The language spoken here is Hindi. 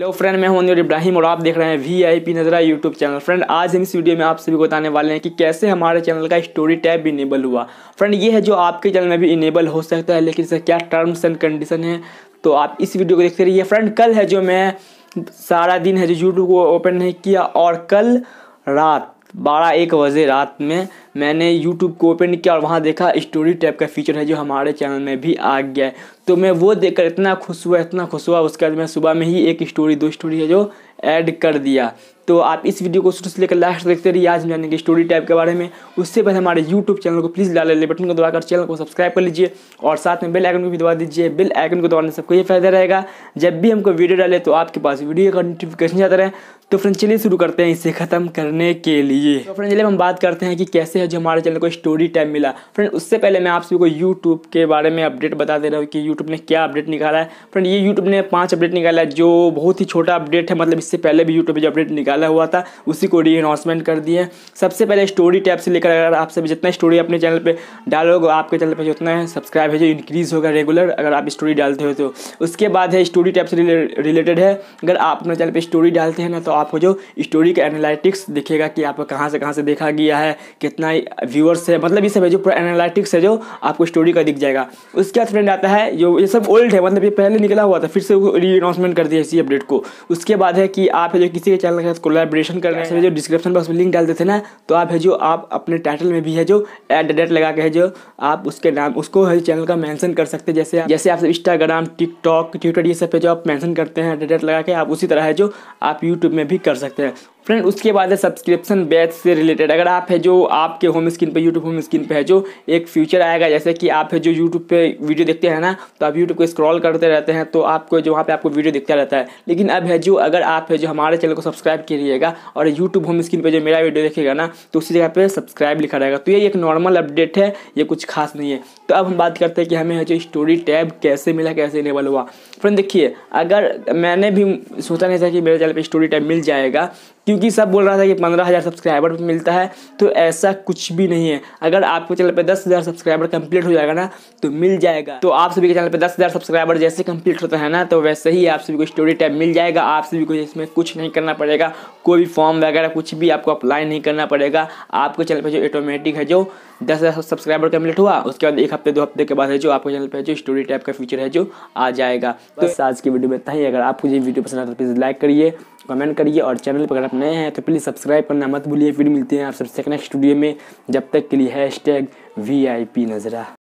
हेलो फ्रेंड मैं हूं इब्राहिम और आप देख रहे हैं V I P Nazara YouTube channel friend आज हम इस वीडियो में आप सभी को बताने वाले हैं कि कैसे हमारे चैनल का स्टोरी टैब इनेबल हुआ फ्रेंड ये है जो आपके चैनल में भी इनेबल हो सकता है लेकिन इसका क्या टर्म्स एंड कंडीशन है तो आप इस वीडियो को देखते रहिए फ्रेंड कल है जो मैं सारा दिन है जो यूट्यूब को ओपन नहीं किया और कल रात बारह एक बजे रात में मैंने यूट्यूब को ओपन किया और वहाँ देखा स्टोरी टाइप का फीचर है जो हमारे चैनल में भी आ गया है तो मैं वो देखकर इतना खुश हुआ इतना खुश हुआ उसके बाद मैं सुबह में ही एक स्टोरी दो स्टोरी है जो ऐड कर दिया तो आप इस वीडियो को शुरू से लेकर लास्ट देखते रहिए आज मैंने की स्टोरी टाइप के बारे में उससे पहले हमारे यूट्यूब चैनल को प्लीज़ लाल ले बटन को दबाकर चैनल को सब्सक्राइब कर लीजिए और साथ में बेल आइकन को भी दबा दीजिए बेल आइकन को दबाने से सबको ये फायदा रहेगा जब भी हमको वीडियो डाले तो आपके पास वीडियो का नोटिफिकेशन जाता रहे तो फ्रेंड चलिए शुरू करते हैं इसे ख़त्म करने के लिए तो फ्रेंड चलिए हम बात करते हैं कि कैसे है जो हमारे चैनल को स्टोरी टाइम मिला फ्रेंड उससे पहले मैं आप सभी को यूट्यूब के बारे में अपडेट बता दे रहा हूँ कि यूट्यूब ने क्या अपडेट निकाला है फ्रेंड ये यूट्यूब ने पाँच अपडेट निकाला है जो बहुत ही छोटा अपडेट है मतलब इस इससे पहले भी यूट्यूब पर जो अपडेट निकाला हुआ था उसी को री अनाउंसमेंट कर दिए सबसे पहले स्टोरी टैप से लेकर अगर आप सभी जितना स्टोरी अपने चैनल पर डालोगे आपके चैनल पर जितना है सब्सक्राइब है जो इंक्रीज़ होगा रेगुलर अगर आप स्टोरी डालते हो तो उसके बाद है स्टोरी टैप से रिलेटेड है अगर आप अपने चैनल पर स्टोरी डालते हैं ना तो आपको जो स्टोरी का एनालिटिक्स दिखेगा कि आपको कहाँ से कहाँ से देखा गया है कितना व्यूअर्स है मतलब ये सब है जो पूरा एनालिटिक्स है जो आपको स्टोरी का दिख जाएगा उसके बाद फ्रेंड आता है जो ये सब ओल्ड है मतलब ये पहले निकला हुआ था फिर से री अनाउंसमेंट कर दिया इसी अपडेट को उसके बाद है कि कि आप है जो किसी के चैनल के साथ कोलेब्रेशन कर रहे हैं जो डिस्क्रिप्शन बॉक्स में लिंक डाल देते ना तो आप है जो आप अपने टाइटल में भी है जो एड डेट लगा के है जो आप उसके नाम उसको है चैनल का मैंशन कर सकते हैं जैसे जैसे आप इंस्टाग्राम टिकटॉक ट्विटर ये सब पे जो आप मैंशन करते हैं एट डेट लगा के आप उसी तरह है जो आप यूट्यूब में भी कर सकते हैं फ्रेंड उसके बाद है सब्सक्रिप्शन बैच से रिलेटेड अगर आप है जो आपके होम स्क्रीन पे यूट्यूब होम स्क्रीन पे है जो एक फ्यूचर आएगा जैसे कि आप है जो यूट्यूब पे वीडियो देखते हैं ना तो आप यूट्यूब को स्क्रॉल करते रहते हैं तो आपको जो वहाँ पे आपको वीडियो दिखता रहता है लेकिन अब है जो अगर आप है जो हमारे चैनल को सब्सक्राइब करिएगा और यूट्यूब होम स्क्रीन पर जो मेरा वीडियो देखेगा ना तो उसी जगह पर सब्सक्राइब लिखा रहेगा तो ये एक नॉर्मल अपडेट है ये कुछ खास नहीं है तो अब हम बात करते हैं कि हमें है जो स्टोरी टैब कैसे मिला कैसे इनेबल हुआ फ्रेंड देखिए अगर मैंने भी सोचा नहीं था कि मेरे चैनल पर स्टोरी टैब मिल जाएगा क्योंकि सब बोल रहा था कि पंद्रह हज़ार सब्सक्राइबर मिलता है तो ऐसा कुछ भी नहीं है अगर आपके चैनल पे दस हज़ार सब्सक्राइबर कंप्लीट हो जाएगा ना तो मिल जाएगा तो आप सभी के चैनल पे दस हज़ार सब्सक्राइबर जैसे कंप्लीट होता है ना तो वैसे ही आप सभी को स्टोरी टाइप मिल जाएगा आप सभी को इसमें कुछ नहीं करना पड़ेगा कोई भी फॉर्म वगैरह कुछ भी आपको अप्लाई नहीं करना पड़ेगा आपके चैनल पर जो ऑटोमेटिक है जो दस हज़ार सब्सक्राइबर कम्प्लीट हुआ उसके बाद एक हफ्ते दो हफ्ते के बाद है जो आपके चैनल पर जो स्टोरी टाइप का फीचर है जो आ जाएगा तो आज की वीडियो में था ही अगर आपको ये वीडियो पसंद आता है प्लीज़ लाइक करिए कमेंट करिए और चैनल पर अगर आप नए हैं तो प्लीज़ सब्सक्राइब करना मत भूलिए फिर मिलते हैं आप सबसे नेक्स्ट स्टूडियो में जब तक के लिए hashtag V I P नज़रा